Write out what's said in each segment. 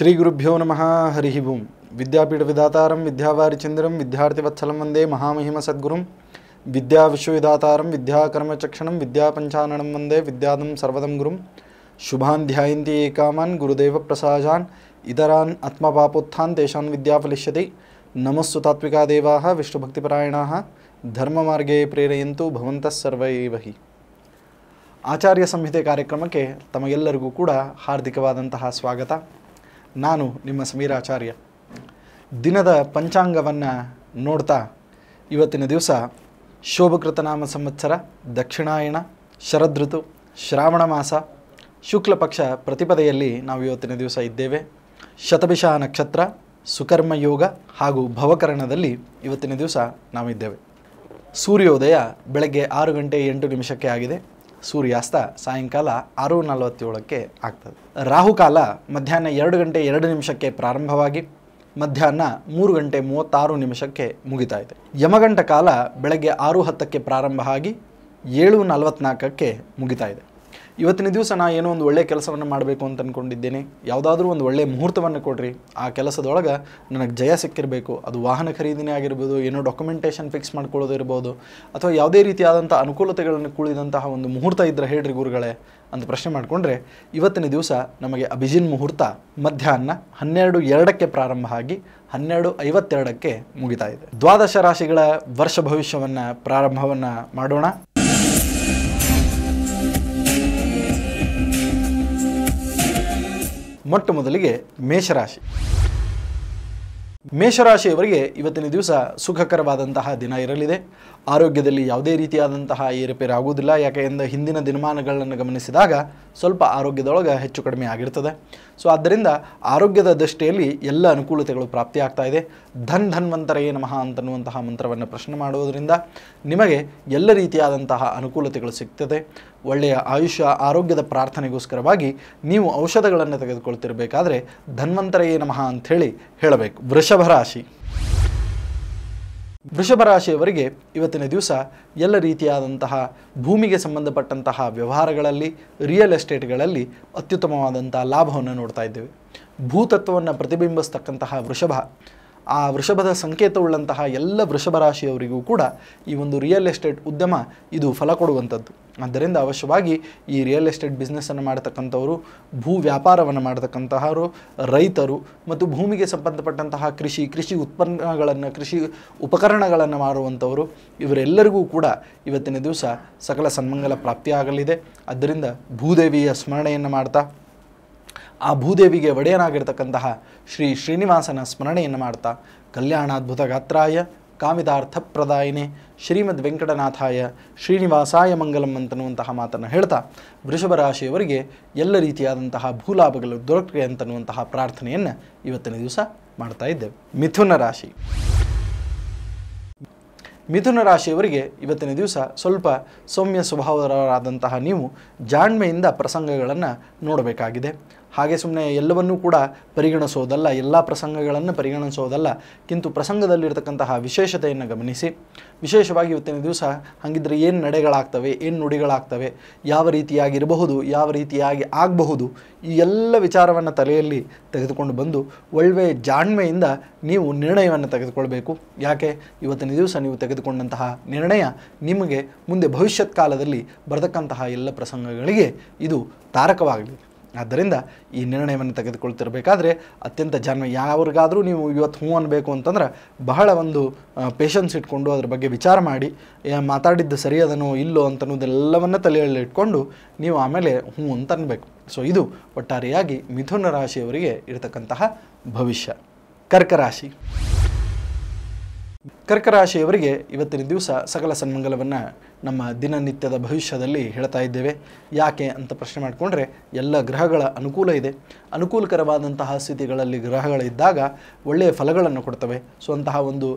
శ్రీ గురుభ్యో నమ హరి ఓం విద్యాపీఠ విధాతారం విద్యావారి చంద్రం విద్యార్థి వత్సలం వందే మహామహిమ సద్గురుం విద్యా విశ్వవిధాతారం విద్యాకర్మచక్షణం విద్యాపంచాననం వందే విద్యాదం సర్వదం గురుం శుభాన్ ధ్యాయంతి ఏకామాన్ గురుదేవ ప్రసాదాన్ ఇతరాన్ ఆత్మపాపోత్థాన్ తేషాన్ విద్యా ఫలిష్యతి నమస్సు తాత్వికాదేవా విష్ణుభక్తిపరాయణా ధర్మమార్గే ప్రేరయంతు భవంతః సర్వైవహి ಆಚಾರ್ಯ ಸಂಹಿತೆ ಕಾರ್ಯಕ್ರಮಕ್ಕೆ ತಮಗೆಲ್ಲರಿಗೂ ಕೂಡ ಹಾರ್ದಿಕವಾದಂತಹ ಸ್ವಾಗತ ನಾನು ನಿಮ್ಮ ಸಮೀರಾಚಾರ್ಯ ದಿನದ ಪಂಚಾಂಗವನ್ನು ನೋಡ್ತಾ ಇವತ್ತಿನ ದಿವಸ ಶೋಭಕೃತನಾಮ ಸಂವತ್ಸರ ದಕ್ಷಿಣಾಯಣ ಋತು ಶ್ರಾವಣ ಮಾಸ ಶುಕ್ಲಪಕ್ಷ ಪ್ರತಿಪದೆಯಲ್ಲಿ ನಾವು ಇವತ್ತಿನ ದಿವಸ ಇದ್ದೇವೆ ಶತಭಿಷ ನಕ್ಷತ್ರ ಸುಕರ್ಮ ಯೋಗ ಹಾಗೂ ಭವಕರಣದಲ್ಲಿ ಇವತ್ತಿನ ದಿವಸ ನಾವಿದ್ದೇವೆ ಸೂರ್ಯೋದಯ ಬೆಳಗ್ಗೆ ಆರು ಗಂಟೆ ಎಂಟು ನಿಮಿಷಕ್ಕೆ ಆಗಿದೆ ಸೂರ್ಯಾಸ್ತ ಸಾಯಂಕಾಲ ಆರು ನಲವತ್ತೇಳಕ್ಕೆ ಆಗ್ತದೆ ರಾಹುಕಾಲ ಮಧ್ಯಾಹ್ನ ಎರಡು ಗಂಟೆ ಎರಡು ನಿಮಿಷಕ್ಕೆ ಪ್ರಾರಂಭವಾಗಿ ಮಧ್ಯಾಹ್ನ ಮೂರು ಗಂಟೆ ಮೂವತ್ತಾರು ನಿಮಿಷಕ್ಕೆ ಮುಗಿತಾ ಇದೆ ಯಮಗಂಟ ಕಾಲ ಬೆಳಗ್ಗೆ ಆರು ಹತ್ತಕ್ಕೆ ಪ್ರಾರಂಭ ಆಗಿ ಏಳು ನಲವತ್ನಾಲ್ಕಕ್ಕೆ ಮುಗಿತಾ ಇದೆ ಇವತ್ತಿನ ದಿವಸ ನಾನು ಏನೋ ಒಂದು ಒಳ್ಳೆಯ ಕೆಲಸವನ್ನು ಮಾಡಬೇಕು ಅಂತ ಅಂದ್ಕೊಂಡಿದ್ದೇನೆ ಯಾವುದಾದ್ರೂ ಒಂದು ಒಳ್ಳೆಯ ಮುಹೂರ್ತವನ್ನು ಕೊಡ್ರಿ ಆ ಕೆಲಸದೊಳಗೆ ನನಗೆ ಜಯ ಸಿಕ್ಕಿರಬೇಕು ಅದು ವಾಹನ ಖರೀದಿನೇ ಆಗಿರ್ಬೋದು ಏನೋ ಡಾಕ್ಯುಮೆಂಟೇಷನ್ ಫಿಕ್ಸ್ ಮಾಡ್ಕೊಳ್ಳೋದಿರ್ಬೋದು ಅಥವಾ ಯಾವುದೇ ರೀತಿಯಾದಂಥ ಅನುಕೂಲತೆಗಳನ್ನು ಕೂಳಿದಂತಹ ಒಂದು ಮುಹೂರ್ತ ಇದ್ದರೆ ಹೇಳ್ರಿ ಗುರುಗಳೇ ಅಂತ ಪ್ರಶ್ನೆ ಮಾಡಿಕೊಂಡ್ರೆ ಇವತ್ತಿನ ದಿವಸ ನಮಗೆ ಅಭಿಜಿನ್ ಮುಹೂರ್ತ ಮಧ್ಯಾಹ್ನ ಹನ್ನೆರಡು ಎರಡಕ್ಕೆ ಪ್ರಾರಂಭ ಆಗಿ ಹನ್ನೆರಡು ಐವತ್ತೆರಡಕ್ಕೆ ಮುಗಿತಾ ಇದೆ ದ್ವಾದಶ ರಾಶಿಗಳ ವರ್ಷ ಭವಿಷ್ಯವನ್ನು ಪ್ರಾರಂಭವನ್ನು ಮಾಡೋಣ ಮೊಟ್ಟ ಮೊದಲಿಗೆ ಮೇಷರಾಶಿ ಮೇಷರಾಶಿಯವರಿಗೆ ಇವತ್ತಿನ ದಿವಸ ಸುಖಕರವಾದಂತಹ ದಿನ ಇರಲಿದೆ ಆರೋಗ್ಯದಲ್ಲಿ ಯಾವುದೇ ರೀತಿಯಾದಂತಹ ಏರುಪೇರು ಆಗುವುದಿಲ್ಲ ಯಾಕೆಂದರೆ ಹಿಂದಿನ ದಿನಮಾನಗಳನ್ನು ಗಮನಿಸಿದಾಗ ಸ್ವಲ್ಪ ಆರೋಗ್ಯದೊಳಗೆ ಹೆಚ್ಚು ಕಡಿಮೆ ಆಗಿರ್ತದೆ ಸೊ ಆದ್ದರಿಂದ ಆರೋಗ್ಯದ ದೃಷ್ಟಿಯಲ್ಲಿ ಎಲ್ಲ ಅನುಕೂಲತೆಗಳು ಪ್ರಾಪ್ತಿಯಾಗ್ತಾ ಇದೆ ಧನ್ ಧನ್ವಂತರೇ ನಮಃ ಅಂತನ್ನುವಂತಹ ಮಂತ್ರವನ್ನು ಪ್ರಶ್ನೆ ಮಾಡುವುದರಿಂದ ನಿಮಗೆ ಎಲ್ಲ ರೀತಿಯಾದಂತಹ ಅನುಕೂಲತೆಗಳು ಸಿಗ್ತದೆ ಒಳ್ಳೆಯ ಆಯುಷ್ಯ ಆರೋಗ್ಯದ ಪ್ರಾರ್ಥನೆಗೋಸ್ಕರವಾಗಿ ನೀವು ಔಷಧಗಳನ್ನು ತೆಗೆದುಕೊಳ್ತಿರಬೇಕಾದ್ರೆ ಧನ್ವಂತರೇ ನಮಃ ಅಂಥೇಳಿ ಹೇಳಬೇಕು ವೃಷ ವೃಷಭ ರಾಶಿ ವೃಷಭ ರಾಶಿಯವರಿಗೆ ಇವತ್ತಿನ ದಿವಸ ಎಲ್ಲ ರೀತಿಯಾದಂತಹ ಭೂಮಿಗೆ ಸಂಬಂಧಪಟ್ಟಂತಹ ವ್ಯವಹಾರಗಳಲ್ಲಿ ರಿಯಲ್ ಎಸ್ಟೇಟ್ಗಳಲ್ಲಿ ಅತ್ಯುತ್ತಮವಾದಂತಹ ಲಾಭವನ್ನು ನೋಡ್ತಾ ಇದ್ದೇವೆ ಭೂತತ್ವವನ್ನು ಪ್ರತಿಬಿಂಬಿಸ್ತಕ್ಕಂತಹ ವೃಷಭ ಆ ವೃಷಭದ ಸಂಕೇತವುಳ್ಳಂತಹ ಎಲ್ಲ ವೃಷಭ ರಾಶಿಯವರಿಗೂ ಕೂಡ ಈ ಒಂದು ರಿಯಲ್ ಎಸ್ಟೇಟ್ ಉದ್ಯಮ ಇದು ಫಲ ಕೊಡುವಂಥದ್ದು ಆದ್ದರಿಂದ ಅವಶ್ಯವಾಗಿ ಈ ರಿಯಲ್ ಎಸ್ಟೇಟ್ ಬಿಸ್ನೆಸ್ಸನ್ನು ಮಾಡತಕ್ಕಂಥವರು ಭೂ ವ್ಯಾಪಾರವನ್ನು ಮಾಡತಕ್ಕಂತಹವರು ರೈತರು ಮತ್ತು ಭೂಮಿಗೆ ಸಂಬಂಧಪಟ್ಟಂತಹ ಕೃಷಿ ಕೃಷಿ ಉತ್ಪನ್ನಗಳನ್ನು ಕೃಷಿ ಉಪಕರಣಗಳನ್ನು ಮಾರುವಂಥವರು ಇವರೆಲ್ಲರಿಗೂ ಕೂಡ ಇವತ್ತಿನ ದಿವಸ ಸಕಲ ಸನ್ಮಂಗಲ ಪ್ರಾಪ್ತಿಯಾಗಲಿದೆ ಆದ್ದರಿಂದ ಭೂದೇವಿಯ ಸ್ಮರಣೆಯನ್ನು ಮಾಡ್ತಾ ಆ ಭೂದೇವಿಗೆ ಒಡೆಯನಾಗಿರ್ತಕ್ಕಂತಹ ಶ್ರೀ ಶ್ರೀನಿವಾಸನ ಸ್ಮರಣೆಯನ್ನು ಮಾಡ್ತಾ ಕಲ್ಯಾಣಾದ್ಭುತ ಗಾತ್ರಾಯ ಪ್ರದಾಯಿನೇ ಶ್ರೀಮದ್ ವೆಂಕಟನಾಥಾಯ ಶ್ರೀನಿವಾಸಾಯ ಮಂಗಲಂ ಅಂತನ್ನುವಂತಹ ಮಾತನ್ನು ಹೇಳ್ತಾ ವೃಷಭ ರಾಶಿಯವರಿಗೆ ಎಲ್ಲ ರೀತಿಯಾದಂತಹ ಭೂಲಾಭಗಳು ದೊರಕೆ ಅಂತನ್ನುವಂತಹ ಪ್ರಾರ್ಥನೆಯನ್ನು ಇವತ್ತಿನ ದಿವಸ ಮಾಡ್ತಾ ಇದ್ದೇವೆ ಮಿಥುನ ರಾಶಿ ಮಿಥುನ ರಾಶಿಯವರಿಗೆ ಇವತ್ತಿನ ದಿವಸ ಸ್ವಲ್ಪ ಸೌಮ್ಯ ಸ್ವಭಾವದವರಾದಂತಹ ನೀವು ಜಾಣ್ಮೆಯಿಂದ ಪ್ರಸಂಗಗಳನ್ನು ನೋಡಬೇಕಾಗಿದೆ ಹಾಗೆ ಸುಮ್ಮನೆ ಎಲ್ಲವನ್ನೂ ಕೂಡ ಪರಿಗಣಿಸೋದಲ್ಲ ಎಲ್ಲ ಪ್ರಸಂಗಗಳನ್ನು ಪರಿಗಣಿಸೋದಲ್ಲ ಕಿಂತು ಪ್ರಸಂಗದಲ್ಲಿರ್ತಕ್ಕಂತಹ ವಿಶೇಷತೆಯನ್ನು ಗಮನಿಸಿ ವಿಶೇಷವಾಗಿ ಇವತ್ತಿನ ದಿವಸ ಹಾಗಿದ್ರೆ ಏನು ನಡೆಗಳಾಗ್ತವೆ ಏನು ನುಡಿಗಳಾಗ್ತವೆ ಯಾವ ರೀತಿಯಾಗಿರಬಹುದು ಯಾವ ರೀತಿಯಾಗಿ ಆಗಬಹುದು ಈ ಎಲ್ಲ ವಿಚಾರವನ್ನು ತಲೆಯಲ್ಲಿ ತೆಗೆದುಕೊಂಡು ಬಂದು ಒಳ್ಳೆ ಜಾಣ್ಮೆಯಿಂದ ನೀವು ನಿರ್ಣಯವನ್ನು ತೆಗೆದುಕೊಳ್ಬೇಕು ಯಾಕೆ ಇವತ್ತಿನ ದಿವಸ ನೀವು ತೆಗೆದುಕೊಂಡಂತಹ ನಿರ್ಣಯ ನಿಮಗೆ ಮುಂದೆ ಭವಿಷ್ಯತ್ ಕಾಲದಲ್ಲಿ ಬರತಕ್ಕಂತಹ ಎಲ್ಲ ಪ್ರಸಂಗಗಳಿಗೆ ಇದು ತಾರಕವಾಗಲಿ ಆದ್ದರಿಂದ ಈ ನಿರ್ಣಯವನ್ನು ತೆಗೆದುಕೊಳ್ತಿರಬೇಕಾದ್ರೆ ಅತ್ಯಂತ ಜಾನ್ಮ ಯಾವ್ರಿಗಾದರೂ ನೀವು ಇವತ್ತು ಹ್ಞೂ ಅನ್ನಬೇಕು ಅಂತಂದ್ರೆ ಬಹಳ ಒಂದು ಪೇಷನ್ಸ್ ಇಟ್ಕೊಂಡು ಅದ್ರ ಬಗ್ಗೆ ವಿಚಾರ ಮಾಡಿ ಮಾತಾಡಿದ್ದು ಸರಿಯಾದನೋ ಇಲ್ಲೋ ಅಂತನ್ನೋದೆಲ್ಲವನ್ನ ತಲೆಯಲ್ಲಿ ಇಟ್ಕೊಂಡು ನೀವು ಆಮೇಲೆ ಹ್ಞೂ ಅಂತ ಅನ್ಬೇಕು ಸೊ ಇದು ಒಟ್ಟಾರೆಯಾಗಿ ಮಿಥುನ ರಾಶಿಯವರಿಗೆ ಇರತಕ್ಕಂತಹ ಭವಿಷ್ಯ ಕರ್ಕರಾಶಿ ಕರ್ಕರಾಶಿಯವರಿಗೆ ಇವತ್ತಿನ ದಿವಸ ಸಕಲ ಸನ್ಮಂಗಲವನ್ನು ನಮ್ಮ ದಿನನಿತ್ಯದ ಭವಿಷ್ಯದಲ್ಲಿ ಹೇಳ್ತಾ ಇದ್ದೇವೆ ಯಾಕೆ ಅಂತ ಪ್ರಶ್ನೆ ಮಾಡಿಕೊಂಡ್ರೆ ಎಲ್ಲ ಗ್ರಹಗಳ ಅನುಕೂಲ ಇದೆ ಅನುಕೂಲಕರವಾದಂತಹ ಸ್ಥಿತಿಗಳಲ್ಲಿ ಗ್ರಹಗಳಿದ್ದಾಗ ಒಳ್ಳೆಯ ಫಲಗಳನ್ನು ಕೊಡ್ತವೆ ಸೊ ಅಂತಹ ಒಂದು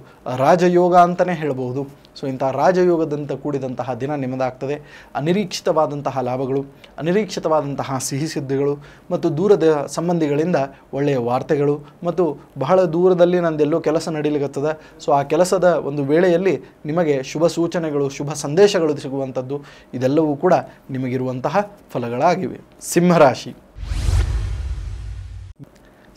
ರಾಜಯೋಗ ಅಂತಲೇ ಹೇಳಬಹುದು ಸೊ ಇಂತಹ ರಾಜಯೋಗದಂತ ಕೂಡಿದಂತಹ ದಿನ ನಿಮ್ಮದಾಗ್ತದೆ ಅನಿರೀಕ್ಷಿತವಾದಂತಹ ಲಾಭಗಳು ಅನಿರೀಕ್ಷಿತವಾದಂತಹ ಸಿಹಿ ಸಿದ್ಧಿಗಳು ಮತ್ತು ದೂರದ ಸಂಬಂಧಿಗಳಿಂದ ಒಳ್ಳೆಯ ವಾರ್ತೆಗಳು ಮತ್ತು ಬಹಳ ದೂರದಲ್ಲಿ ನಂದೆಲ್ಲೋ ಕೆಲಸ ನಡೀಲಿಕ್ಕದ ಸೊ ಆ ಕೆಲಸದ ಒಂದು ವೇಳೆಯಲ್ಲಿ ನಿಮಗೆ ಶುಭ ಸೂಚನೆಗಳು ಶುಭ ಸಂದೇಶಗಳು ಸಿಗುವಂಥದ್ದು ಇದೆಲ್ಲವೂ ಕೂಡ ನಿಮಗಿರುವಂತಹ ಫಲಗಳಾಗಿವೆ ಸಿಂಹರಾಶಿ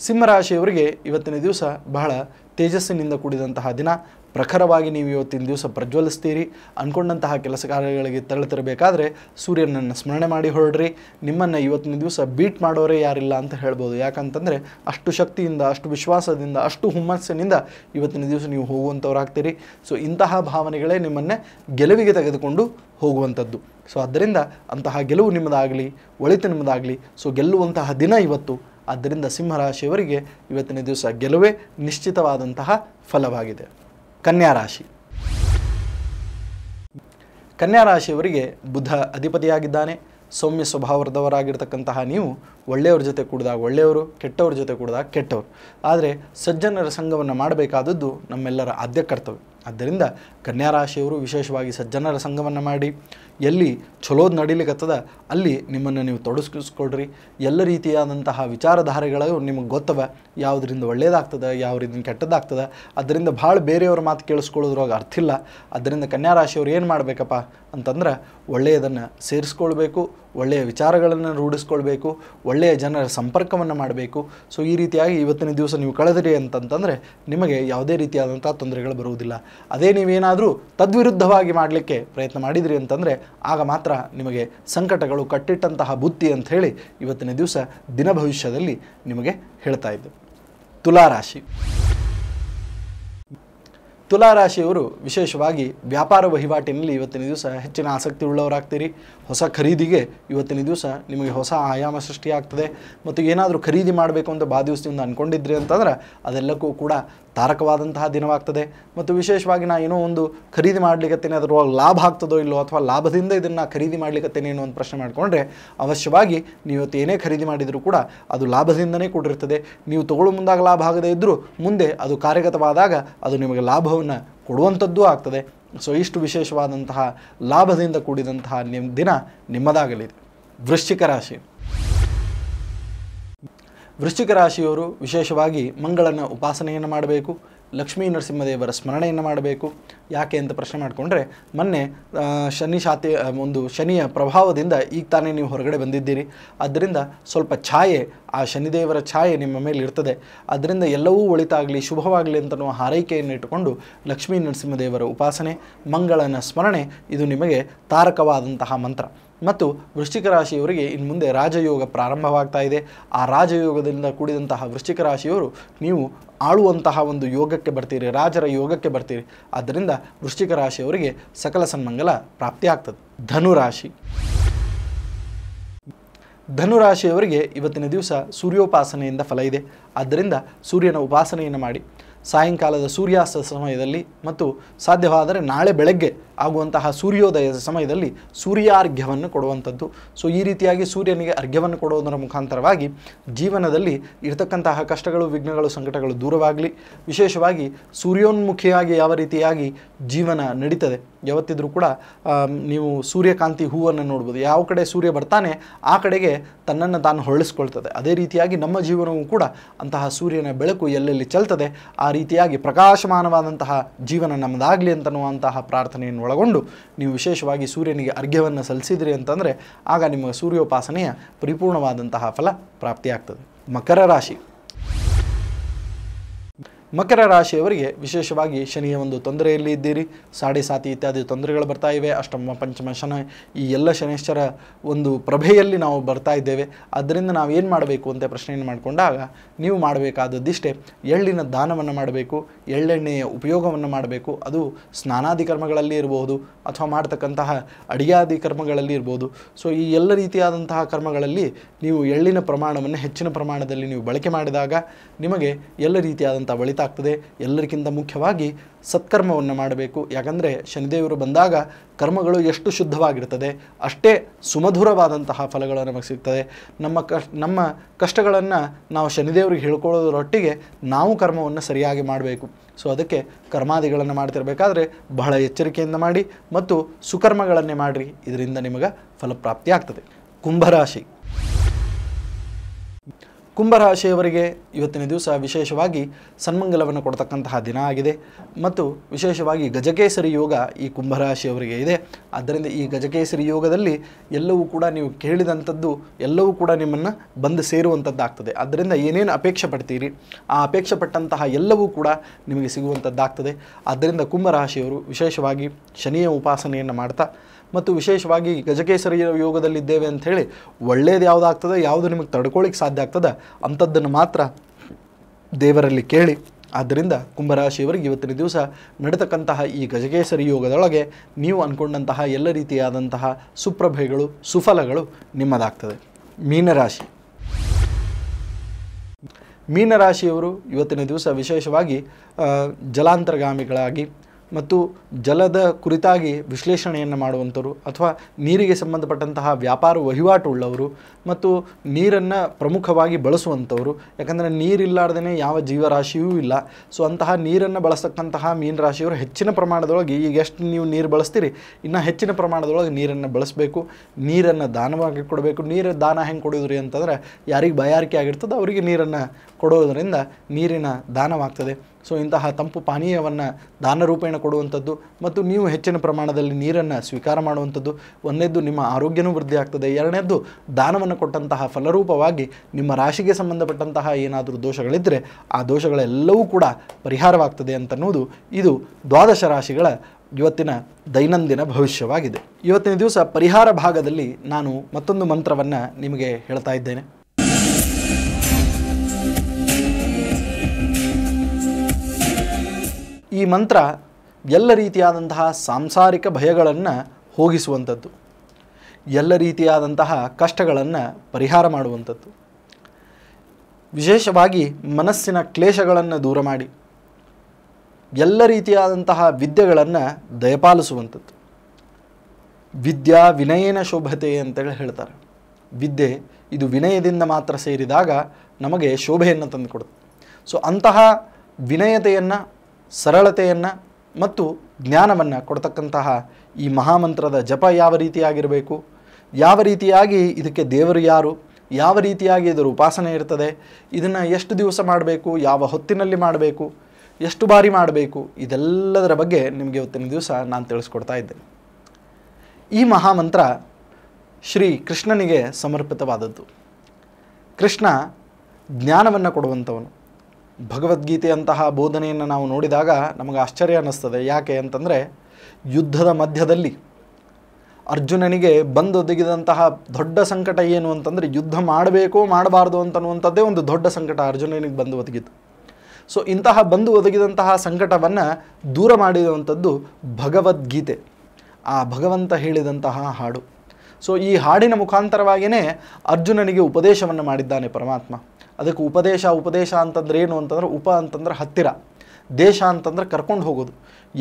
ಸಿಂಹರಾಶಿಯವರಿಗೆ ಇವತ್ತಿನ ದಿವಸ ಬಹಳ ತೇಜಸ್ಸಿನಿಂದ ಕೂಡಿದಂತಹ ದಿನ ಪ್ರಖರವಾಗಿ ನೀವು ಇವತ್ತಿನ ದಿವಸ ಪ್ರಜ್ವಲಿಸ್ತೀರಿ ಅಂದ್ಕೊಂಡಂತಹ ಕೆಲಸ ಕಾರ್ಯಗಳಿಗೆ ತೆರಳುತ್ತಿರಬೇಕಾದ್ರೆ ಸೂರ್ಯನನ್ನು ಸ್ಮರಣೆ ಮಾಡಿ ಹೊರಡ್ರಿ ನಿಮ್ಮನ್ನು ಇವತ್ತಿನ ದಿವಸ ಬೀಟ್ ಮಾಡೋರೇ ಯಾರಿಲ್ಲ ಅಂತ ಹೇಳ್ಬೋದು ಯಾಕಂತಂದರೆ ಅಷ್ಟು ಶಕ್ತಿಯಿಂದ ಅಷ್ಟು ವಿಶ್ವಾಸದಿಂದ ಅಷ್ಟು ಹುಮ್ಮಸ್ಸಿನಿಂದ ಇವತ್ತಿನ ದಿವಸ ನೀವು ಹೋಗುವಂಥವ್ರಾಗ್ತೀರಿ ಸೊ ಇಂತಹ ಭಾವನೆಗಳೇ ನಿಮ್ಮನ್ನೇ ಗೆಲುವಿಗೆ ತೆಗೆದುಕೊಂಡು ಹೋಗುವಂಥದ್ದು ಸೊ ಆದ್ದರಿಂದ ಅಂತಹ ಗೆಲುವು ನಿಮ್ಮದಾಗಲಿ ಒಳಿತು ನಿಮ್ಮದಾಗಲಿ ಸೊ ಗೆಲ್ಲುವಂತಹ ದಿನ ಇವತ್ತು ಆದ್ದರಿಂದ ಸಿಂಹರಾಶಿಯವರಿಗೆ ಇವತ್ತಿನ ದಿವಸ ಗೆಲುವೇ ನಿಶ್ಚಿತವಾದಂತಹ ಫಲವಾಗಿದೆ ಕನ್ಯಾ ರಾಶಿ ಕನ್ಯಾ ರಾಶಿಯವರಿಗೆ ಬುಧ ಅಧಿಪತಿಯಾಗಿದ್ದಾನೆ ಸೌಮ್ಯ ಸ್ವಭಾವದವರಾಗಿರ್ತಕ್ಕಂತಹ ನೀವು ಒಳ್ಳೆಯವ್ರ ಜೊತೆ ಕೂಡಿದಾಗ ಒಳ್ಳೆಯವರು ಕೆಟ್ಟವ್ರ ಜೊತೆ ಕೂಡಿದಾಗ ಕೆಟ್ಟವರು ಆದರೆ ಸಜ್ಜನರ ಸಂಘವನ್ನು ಮಾಡಬೇಕಾದದ್ದು ನಮ್ಮೆಲ್ಲರ ಆದ್ಯ ಕರ್ತವ್ಯ ಆದ್ದರಿಂದ ಕನ್ಯಾ ರಾಶಿಯವರು ವಿಶೇಷವಾಗಿ ಸಜ್ಜನರ ಸಂಘವನ್ನು ಮಾಡಿ ಎಲ್ಲಿ ಚಲೋದು ನಡೀಲಿಕ್ಕತ್ತದ ಅಲ್ಲಿ ನಿಮ್ಮನ್ನು ನೀವು ತೊಡಗಿಸ್ಕೊಳ್ರಿ ಎಲ್ಲ ರೀತಿಯಾದಂತಹ ವಿಚಾರಧಾರೆಗಳು ನಿಮಗೆ ಗೊತ್ತವೆ ಯಾವುದರಿಂದ ಒಳ್ಳೆಯದಾಗ್ತದೆ ಯಾವ್ರಿಂದ ಕೆಟ್ಟದಾಗ್ತದೆ ಅದರಿಂದ ಭಾಳ ಬೇರೆಯವ್ರ ಮಾತು ಕೇಳಿಸ್ಕೊಳ್ಳೋದ್ರಾಗ ಅರ್ಥ ಇಲ್ಲ ಅದರಿಂದ ಕನ್ಯಾ ರಾಶಿಯವ್ರು ಏನು ಮಾಡಬೇಕಪ್ಪ ಅಂತಂದ್ರೆ ಒಳ್ಳೆಯದನ್ನು ಸೇರಿಸ್ಕೊಳ್ಬೇಕು ಒಳ್ಳೆಯ ವಿಚಾರಗಳನ್ನು ರೂಢಿಸ್ಕೊಳ್ಬೇಕು ಒಳ್ಳೆಯ ಜನರ ಸಂಪರ್ಕವನ್ನು ಮಾಡಬೇಕು ಸೊ ಈ ರೀತಿಯಾಗಿ ಇವತ್ತಿನ ದಿವಸ ನೀವು ಕಳೆದ್ರಿ ಅಂತಂತಂದರೆ ನಿಮಗೆ ಯಾವುದೇ ರೀತಿಯಾದಂಥ ತೊಂದರೆಗಳು ಬರುವುದಿಲ್ಲ ಅದೇ ನೀವೇನಾದರೂ ತದ್ವಿರುದ್ಧವಾಗಿ ಮಾಡಲಿಕ್ಕೆ ಪ್ರಯತ್ನ ಮಾಡಿದಿರಿ ಅಂತಂದರೆ ಆಗ ಮಾತ್ರ ನಿಮಗೆ ಸಂಕಟಗಳು ಕಟ್ಟಿಟ್ಟಂತಹ ಬುತ್ತಿ ಅಂತ ಹೇಳಿ ಇವತ್ತಿನ ದಿವಸ ದಿನ ಭವಿಷ್ಯದಲ್ಲಿ ನಿಮಗೆ ಹೇಳ್ತಾ ಇದ್ದು ತುಲಾರಾಶಿ ತುಲಾರಾಶಿಯವರು ವಿಶೇಷವಾಗಿ ವ್ಯಾಪಾರ ವಹಿವಾಟಿನಲ್ಲಿ ಇವತ್ತಿನ ದಿವಸ ಹೆಚ್ಚಿನ ಆಸಕ್ತಿ ಉಳ್ಳವರಾಗ್ತೀರಿ ಹೊಸ ಖರೀದಿಗೆ ಇವತ್ತಿನ ದಿವಸ ನಿಮಗೆ ಹೊಸ ಆಯಾಮ ಸೃಷ್ಟಿಯಾಗ್ತದೆ ಮತ್ತು ಏನಾದರೂ ಖರೀದಿ ಮಾಡಬೇಕು ಅಂತ ಬಾ ದಿವಸದಿಂದ ಅಂದ್ಕೊಂಡಿದ್ರಿ ಅಂತಂದ್ರೆ ಅದೆಲ್ಲಕ್ಕೂ ಕೂಡ ತಾರಕವಾದಂತಹ ದಿನವಾಗ್ತದೆ ಮತ್ತು ವಿಶೇಷವಾಗಿ ನಾನು ಏನೋ ಒಂದು ಖರೀದಿ ಮಾಡಲಿಕ್ಕತ್ತೇನೆ ಅದರೊಳಗೆ ಲಾಭ ಆಗ್ತದೋ ಇಲ್ಲೋ ಅಥವಾ ಲಾಭದಿಂದ ಇದನ್ನು ಖರೀದಿ ಮಾಡಲಿಕ್ಕತ್ತೇನೆ ಅನ್ನೋ ಒಂದು ಪ್ರಶ್ನೆ ಮಾಡಿಕೊಂಡ್ರೆ ಅವಶ್ಯವಾಗಿ ನೀವು ಇವತ್ತು ಏನೇ ಖರೀದಿ ಮಾಡಿದರೂ ಕೂಡ ಅದು ಲಾಭದಿಂದನೇ ಕೂಡಿರ್ತದೆ ನೀವು ತಗೊಳ್ಳೋ ಮುಂದಾಗ ಲಾಭ ಆಗದೇ ಇದ್ದರೂ ಮುಂದೆ ಅದು ಕಾರ್ಯಗತವಾದಾಗ ಅದು ನಿಮಗೆ ಲಾಭವನ್ನು ಕೊಡುವಂಥದ್ದು ಆಗ್ತದೆ ಸೊ ಇಷ್ಟು ವಿಶೇಷವಾದಂತಹ ಲಾಭದಿಂದ ಕೂಡಿದಂತಹ ನಿಮ್ಮ ದಿನ ನಿಮ್ಮದಾಗಲಿದೆ ವೃಶ್ಚಿಕ ರಾಶಿ ವೃಶ್ಚಿಕ ರಾಶಿಯವರು ವಿಶೇಷವಾಗಿ ಮಂಗಳನ ಉಪಾಸನೆಯನ್ನು ಮಾಡಬೇಕು ಲಕ್ಷ್ಮೀ ನರಸಿಂಹದೇವರ ಸ್ಮರಣೆಯನ್ನು ಮಾಡಬೇಕು ಯಾಕೆ ಅಂತ ಪ್ರಶ್ನೆ ಮಾಡಿಕೊಂಡ್ರೆ ಮೊನ್ನೆ ಶನಿ ಶಾತಿ ಒಂದು ಶನಿಯ ಪ್ರಭಾವದಿಂದ ಈಗ ತಾನೇ ನೀವು ಹೊರಗಡೆ ಬಂದಿದ್ದೀರಿ ಆದ್ದರಿಂದ ಸ್ವಲ್ಪ ಛಾಯೆ ಆ ಶನಿದೇವರ ಛಾಯೆ ನಿಮ್ಮ ಮೇಲೆ ಇರ್ತದೆ ಅದರಿಂದ ಎಲ್ಲವೂ ಒಳಿತಾಗಲಿ ಶುಭವಾಗಲಿ ಅಂತ ಹಾರೈಕೆಯನ್ನು ಇಟ್ಟುಕೊಂಡು ಲಕ್ಷ್ಮೀ ನರಸಿಂಹದೇವರ ಉಪಾಸನೆ ಮಂಗಳನ ಸ್ಮರಣೆ ಇದು ನಿಮಗೆ ತಾರಕವಾದಂತಹ ಮಂತ್ರ ಮತ್ತು ವೃಶ್ಚಿಕ ರಾಶಿಯವರಿಗೆ ಇನ್ನು ಮುಂದೆ ರಾಜಯೋಗ ಪ್ರಾರಂಭವಾಗ್ತಾ ಇದೆ ಆ ರಾಜಯೋಗದಿಂದ ಕೂಡಿದಂತಹ ವೃಶ್ಚಿಕ ರಾಶಿಯವರು ನೀವು ಆಳುವಂತಹ ಒಂದು ಯೋಗಕ್ಕೆ ಬರ್ತೀರಿ ರಾಜರ ಯೋಗಕ್ಕೆ ಬರ್ತೀರಿ ಆದ್ದರಿಂದ ವೃಶ್ಚಿಕ ರಾಶಿಯವರಿಗೆ ಸಕಲ ಸನ್ಮಂಗಲ ಪ್ರಾಪ್ತಿ ಆಗ್ತದೆ ಧನುರಾಶಿ ಧನುರಾಶಿಯವರಿಗೆ ಇವತ್ತಿನ ದಿವಸ ಸೂರ್ಯೋಪಾಸನೆಯಿಂದ ಫಲ ಇದೆ ಆದ್ದರಿಂದ ಸೂರ್ಯನ ಉಪಾಸನೆಯನ್ನು ಮಾಡಿ ಸಾಯಂಕಾಲದ ಸೂರ್ಯಾಸ್ತ ಸಮಯದಲ್ಲಿ ಮತ್ತು ಸಾಧ್ಯವಾದರೆ ನಾಳೆ ಬೆಳಗ್ಗೆ ಆಗುವಂತಹ ಸೂರ್ಯೋದಯದ ಸಮಯದಲ್ಲಿ ಸೂರ್ಯಾರ್ಘ್ಯವನ್ನು ಕೊಡುವಂಥದ್ದು ಸೊ ಈ ರೀತಿಯಾಗಿ ಸೂರ್ಯನಿಗೆ ಅರ್ಘ್ಯವನ್ನು ಕೊಡುವುದರ ಮುಖಾಂತರವಾಗಿ ಜೀವನದಲ್ಲಿ ಇರತಕ್ಕಂತಹ ಕಷ್ಟಗಳು ವಿಘ್ನಗಳು ಸಂಕಟಗಳು ದೂರವಾಗಲಿ ವಿಶೇಷವಾಗಿ ಸೂರ್ಯೋನ್ಮುಖಿಯಾಗಿ ಯಾವ ರೀತಿಯಾಗಿ ಜೀವನ ನಡೀತದೆ ಯಾವತ್ತಿದ್ರೂ ಕೂಡ ನೀವು ಸೂರ್ಯಕಾಂತಿ ಹೂವನ್ನು ನೋಡ್ಬೋದು ಯಾವ ಕಡೆ ಸೂರ್ಯ ಬರ್ತಾನೆ ಆ ಕಡೆಗೆ ತನ್ನನ್ನು ತಾನು ಹೊರಳಿಸ್ಕೊಳ್ತದೆ ಅದೇ ರೀತಿಯಾಗಿ ನಮ್ಮ ಜೀವನವೂ ಕೂಡ ಅಂತಹ ಸೂರ್ಯನ ಬೆಳಕು ಎಲ್ಲೆಲ್ಲಿ ಚೆಲ್ತದೆ ಆ ರೀತಿಯಾಗಿ ಪ್ರಕಾಶಮಾನವಾದಂತಹ ಜೀವನ ನಮ್ಮದಾಗಲಿ ಅಂತನ್ನುವಂತಹ ಪ್ರಾರ್ಥನೆಯನ್ನು ಒಳಗೊಂಡು ನೀವು ವಿಶೇಷವಾಗಿ ಸೂರ್ಯನಿಗೆ ಅರ್ಘ್ಯವನ್ನು ಸಲ್ಲಿಸಿದ್ರಿ ಅಂತಂದರೆ ಆಗ ನಿಮ್ಮ ಸೂರ್ಯೋಪಾಸನೆಯ ಪರಿಪೂರ್ಣವಾದಂತಹ ಫಲ ಪ್ರಾಪ್ತಿಯಾಗ್ತದೆ ಮಕರ ರಾಶಿ ಮಕರ ರಾಶಿಯವರಿಗೆ ವಿಶೇಷವಾಗಿ ಶನಿಯ ಒಂದು ತೊಂದರೆಯಲ್ಲಿ ಇದ್ದೀರಿ ಸಾಡೆ ಸಾತಿ ಇತ್ಯಾದಿ ತೊಂದರೆಗಳು ಬರ್ತಾ ಇವೆ ಅಷ್ಟಮ ಪಂಚಮ ಶನ ಈ ಎಲ್ಲ ಶನೇಶ್ವರ ಒಂದು ಪ್ರಭೆಯಲ್ಲಿ ನಾವು ಬರ್ತಾ ಇದ್ದೇವೆ ಅದರಿಂದ ನಾವು ಏನು ಮಾಡಬೇಕು ಅಂತ ಪ್ರಶ್ನೆಯನ್ನು ಮಾಡಿಕೊಂಡಾಗ ನೀವು ಮಾಡಬೇಕಾದದ್ದಿಷ್ಟೇ ಎಳ್ಳಿನ ದಾನವನ್ನು ಮಾಡಬೇಕು ಎಳ್ಳೆಣ್ಣೆಯ ಉಪಯೋಗವನ್ನು ಮಾಡಬೇಕು ಅದು ಸ್ನಾನಾದಿ ಕರ್ಮಗಳಲ್ಲಿ ಇರಬಹುದು ಅಥವಾ ಮಾಡ್ತಕ್ಕಂತಹ ಅಡಿಯಾದಿ ಕರ್ಮಗಳಲ್ಲಿ ಇರ್ಬೋದು ಸೊ ಈ ಎಲ್ಲ ರೀತಿಯಾದಂತಹ ಕರ್ಮಗಳಲ್ಲಿ ನೀವು ಎಳ್ಳಿನ ಪ್ರಮಾಣವನ್ನು ಹೆಚ್ಚಿನ ಪ್ರಮಾಣದಲ್ಲಿ ನೀವು ಬಳಕೆ ಮಾಡಿದಾಗ ನಿಮಗೆ ಎಲ್ಲ ರೀತಿಯಾದಂಥ ಬಳಿ ಆಗ್ತದೆ ಎಲ್ಲರಿಗಿಂತ ಮುಖ್ಯವಾಗಿ ಸತ್ಕರ್ಮವನ್ನು ಮಾಡಬೇಕು ಯಾಕಂದರೆ ಶನಿದೇವರು ಬಂದಾಗ ಕರ್ಮಗಳು ಎಷ್ಟು ಶುದ್ಧವಾಗಿರ್ತದೆ ಅಷ್ಟೇ ಸುಮಧುರವಾದಂತಹ ಫಲಗಳು ನಮಗೆ ಸಿಗ್ತದೆ ನಮ್ಮ ಕಷ್ ನಮ್ಮ ಕಷ್ಟಗಳನ್ನು ನಾವು ಶನಿದೇವರಿಗೆ ಹೇಳ್ಕೊಳ್ಳೋದರೊಟ್ಟಿಗೆ ನಾವು ಕರ್ಮವನ್ನು ಸರಿಯಾಗಿ ಮಾಡಬೇಕು ಸೊ ಅದಕ್ಕೆ ಕರ್ಮಾದಿಗಳನ್ನು ಮಾಡ್ತಿರಬೇಕಾದ್ರೆ ಬಹಳ ಎಚ್ಚರಿಕೆಯಿಂದ ಮಾಡಿ ಮತ್ತು ಸುಕರ್ಮಗಳನ್ನೇ ಮಾಡಿರಿ ಇದರಿಂದ ನಿಮಗೆ ಫಲಪ್ರಾಪ್ತಿ ಆಗ್ತದೆ ಕುಂಭರಾಶಿ ಕುಂಭರಾಶಿಯವರಿಗೆ ಇವತ್ತಿನ ದಿವಸ ವಿಶೇಷವಾಗಿ ಸನ್ಮಂಗಲವನ್ನು ಕೊಡ್ತಕ್ಕಂತಹ ದಿನ ಆಗಿದೆ ಮತ್ತು ವಿಶೇಷವಾಗಿ ಗಜಕೇಸರಿ ಯೋಗ ಈ ಕುಂಭರಾಶಿಯವರಿಗೆ ಇದೆ ಆದ್ದರಿಂದ ಈ ಗಜಕೇಸರಿ ಯೋಗದಲ್ಲಿ ಎಲ್ಲವೂ ಕೂಡ ನೀವು ಕೇಳಿದಂಥದ್ದು ಎಲ್ಲವೂ ಕೂಡ ನಿಮ್ಮನ್ನು ಬಂದು ಸೇರುವಂಥದ್ದು ಆಗ್ತದೆ ಆದ್ದರಿಂದ ಏನೇನು ಅಪೇಕ್ಷೆ ಪಡ್ತೀರಿ ಆ ಅಪೇಕ್ಷೆ ಪಟ್ಟಂತಹ ಎಲ್ಲವೂ ಕೂಡ ನಿಮಗೆ ಸಿಗುವಂಥದ್ದಾಗ್ತದೆ ಆದ್ದರಿಂದ ಕುಂಭರಾಶಿಯವರು ವಿಶೇಷವಾಗಿ ಶನಿಯ ಉಪಾಸನೆಯನ್ನು ಮಾಡ್ತಾ ಮತ್ತು ವಿಶೇಷವಾಗಿ ಗಜಕೇಸರಿ ಯೋಗದಲ್ಲಿದ್ದೇವೆ ಅಂಥೇಳಿ ಒಳ್ಳೇದು ಯಾವುದಾಗ್ತದೆ ಯಾವುದು ನಿಮಗೆ ತಡ್ಕೊಳ್ಳಿಕ್ಕೆ ಸಾಧ್ಯ ಆಗ್ತದೆ ಅಂಥದ್ದನ್ನು ಮಾತ್ರ ದೇವರಲ್ಲಿ ಕೇಳಿ ಆದ್ದರಿಂದ ಕುಂಭರಾಶಿಯವರಿಗೆ ಇವತ್ತಿನ ದಿವಸ ನಡೆತಕ್ಕಂತಹ ಈ ಗಜಕೇಸರಿ ಯೋಗದೊಳಗೆ ನೀವು ಅಂದ್ಕೊಂಡಂತಹ ಎಲ್ಲ ರೀತಿಯಾದಂತಹ ಸುಪ್ರಭೆಗಳು ಸುಫಲಗಳು ನಿಮ್ಮದಾಗ್ತದೆ ಮೀನರಾಶಿ ಮೀನರಾಶಿಯವರು ಇವತ್ತಿನ ದಿವಸ ವಿಶೇಷವಾಗಿ ಜಲಾಂತರ್ಗಾಮಿಗಳಾಗಿ ಮತ್ತು ಜಲದ ಕುರಿತಾಗಿ ವಿಶ್ಲೇಷಣೆಯನ್ನು ಮಾಡುವಂಥವರು ಅಥವಾ ನೀರಿಗೆ ಸಂಬಂಧಪಟ್ಟಂತಹ ವ್ಯಾಪಾರ ವಹಿವಾಟು ಉಳ್ಳವರು ಮತ್ತು ನೀರನ್ನು ಪ್ರಮುಖವಾಗಿ ಬಳಸುವಂಥವರು ಯಾಕಂದರೆ ನೀರಿಲ್ಲಾರ್ದೇ ಯಾವ ಜೀವರಾಶಿಯೂ ಇಲ್ಲ ಸೊ ಅಂತಹ ನೀರನ್ನು ಬಳಸ್ತಕ್ಕಂತಹ ಮೀನರಾಶಿಯವರು ಹೆಚ್ಚಿನ ಪ್ರಮಾಣದೊಳಗೆ ಈಗ ಎಷ್ಟು ನೀವು ನೀರು ಬಳಸ್ತೀರಿ ಇನ್ನೂ ಹೆಚ್ಚಿನ ಪ್ರಮಾಣದೊಳಗೆ ನೀರನ್ನು ಬಳಸಬೇಕು ನೀರನ್ನು ದಾನವಾಗಿ ಕೊಡಬೇಕು ನೀರು ದಾನ ಹೆಂಗೆ ಕೊಡೋದ್ರಿ ಅಂತಂದರೆ ಯಾರಿಗೆ ಬಯಾರಿಕೆ ಆಗಿರ್ತದೋ ಅವರಿಗೆ ನೀರನ್ನು ಕೊಡೋದರಿಂದ ನೀರಿನ ದಾನವಾಗ್ತದೆ ಸೊ ಇಂತಹ ತಂಪು ಪಾನೀಯವನ್ನು ದಾನ ರೂಪೇಣ ಕೊಡುವಂಥದ್ದು ಮತ್ತು ನೀವು ಹೆಚ್ಚಿನ ಪ್ರಮಾಣದಲ್ಲಿ ನೀರನ್ನು ಸ್ವೀಕಾರ ಮಾಡುವಂಥದ್ದು ಒಂದನೇದ್ದು ನಿಮ್ಮ ಆರೋಗ್ಯನೂ ವೃದ್ಧಿ ಆಗ್ತದೆ ಎರಡನೇದ್ದು ದಾನವನ್ನು ಕೊಟ್ಟಂತಹ ಫಲರೂಪವಾಗಿ ನಿಮ್ಮ ರಾಶಿಗೆ ಸಂಬಂಧಪಟ್ಟಂತಹ ಏನಾದರೂ ದೋಷಗಳಿದ್ದರೆ ಆ ದೋಷಗಳೆಲ್ಲವೂ ಕೂಡ ಪರಿಹಾರವಾಗ್ತದೆ ಅಂತನ್ನುವುದು ಇದು ದ್ವಾದಶ ರಾಶಿಗಳ ಇವತ್ತಿನ ದೈನಂದಿನ ಭವಿಷ್ಯವಾಗಿದೆ ಇವತ್ತಿನ ದಿವಸ ಪರಿಹಾರ ಭಾಗದಲ್ಲಿ ನಾನು ಮತ್ತೊಂದು ಮಂತ್ರವನ್ನು ನಿಮಗೆ ಹೇಳ್ತಾ ಇದ್ದೇನೆ ಈ ಮಂತ್ರ ಎಲ್ಲ ರೀತಿಯಾದಂತಹ ಸಾಂಸಾರಿಕ ಭಯಗಳನ್ನು ಹೋಗಿಸುವಂಥದ್ದು ಎಲ್ಲ ರೀತಿಯಾದಂತಹ ಕಷ್ಟಗಳನ್ನು ಪರಿಹಾರ ಮಾಡುವಂಥದ್ದು ವಿಶೇಷವಾಗಿ ಮನಸ್ಸಿನ ಕ್ಲೇಶಗಳನ್ನು ದೂರ ಮಾಡಿ ಎಲ್ಲ ರೀತಿಯಾದಂತಹ ವಿದ್ಯೆಗಳನ್ನು ದಯಪಾಲಿಸುವಂಥದ್ದು ವಿದ್ಯಾ ವಿನಯನ ಶೋಭತೆ ಅಂತೇಳಿ ಹೇಳ್ತಾರೆ ವಿದ್ಯೆ ಇದು ವಿನಯದಿಂದ ಮಾತ್ರ ಸೇರಿದಾಗ ನಮಗೆ ಶೋಭೆಯನ್ನು ತಂದುಕೊಡುತ್ತೆ ಸೊ ಅಂತಹ ವಿನಯತೆಯನ್ನು ಸರಳತೆಯನ್ನು ಮತ್ತು ಜ್ಞಾನವನ್ನು ಕೊಡ್ತಕ್ಕಂತಹ ಈ ಮಹಾಮಂತ್ರದ ಜಪ ಯಾವ ರೀತಿಯಾಗಿರಬೇಕು ಯಾವ ರೀತಿಯಾಗಿ ಇದಕ್ಕೆ ದೇವರು ಯಾರು ಯಾವ ರೀತಿಯಾಗಿ ಇದರ ಉಪಾಸನೆ ಇರ್ತದೆ ಇದನ್ನು ಎಷ್ಟು ದಿವಸ ಮಾಡಬೇಕು ಯಾವ ಹೊತ್ತಿನಲ್ಲಿ ಮಾಡಬೇಕು ಎಷ್ಟು ಬಾರಿ ಮಾಡಬೇಕು ಇದೆಲ್ಲದರ ಬಗ್ಗೆ ನಿಮಗೆ ಇವತ್ತಿನ ದಿವಸ ನಾನು ತಿಳಿಸ್ಕೊಡ್ತಾ ಇದ್ದೇನೆ ಈ ಮಹಾಮಂತ್ರ ಶ್ರೀ ಕೃಷ್ಣನಿಗೆ ಸಮರ್ಪಿತವಾದದ್ದು ಕೃಷ್ಣ ಜ್ಞಾನವನ್ನು ಕೊಡುವಂಥವನು ಭಗವದ್ಗೀತೆಯಂತಹ ಬೋಧನೆಯನ್ನು ನಾವು ನೋಡಿದಾಗ ನಮಗೆ ಆಶ್ಚರ್ಯ ಅನ್ನಿಸ್ತದೆ ಯಾಕೆ ಅಂತಂದರೆ ಯುದ್ಧದ ಮಧ್ಯದಲ್ಲಿ ಅರ್ಜುನನಿಗೆ ಒದಗಿದಂತಹ ದೊಡ್ಡ ಸಂಕಟ ಏನು ಅಂತಂದರೆ ಯುದ್ಧ ಮಾಡಬೇಕು ಮಾಡಬಾರ್ದು ಅಂತನ್ನುವಂಥದ್ದೇ ಒಂದು ದೊಡ್ಡ ಸಂಕಟ ಅರ್ಜುನನಿಗೆ ಬಂದು ಒದಗಿದ್ದು ಸೊ ಇಂತಹ ಬಂದು ಒದಗಿದಂತಹ ಸಂಕಟವನ್ನು ದೂರ ಮಾಡಿರುವಂಥದ್ದು ಭಗವದ್ಗೀತೆ ಆ ಭಗವಂತ ಹೇಳಿದಂತಹ ಹಾಡು ಸೊ ಈ ಹಾಡಿನ ಮುಖಾಂತರವಾಗಿಯೇ ಅರ್ಜುನನಿಗೆ ಉಪದೇಶವನ್ನು ಮಾಡಿದ್ದಾನೆ ಪರಮಾತ್ಮ ಅದಕ್ಕೆ ಉಪದೇಶ ಉಪದೇಶ ಅಂತಂದ್ರೆ ಏನು ಅಂತಂದ್ರೆ ಉಪ ಅಂತಂದ್ರೆ ಹತ್ತಿರ ದೇಶ ಅಂತಂದ್ರೆ ಕರ್ಕೊಂಡು ಹೋಗೋದು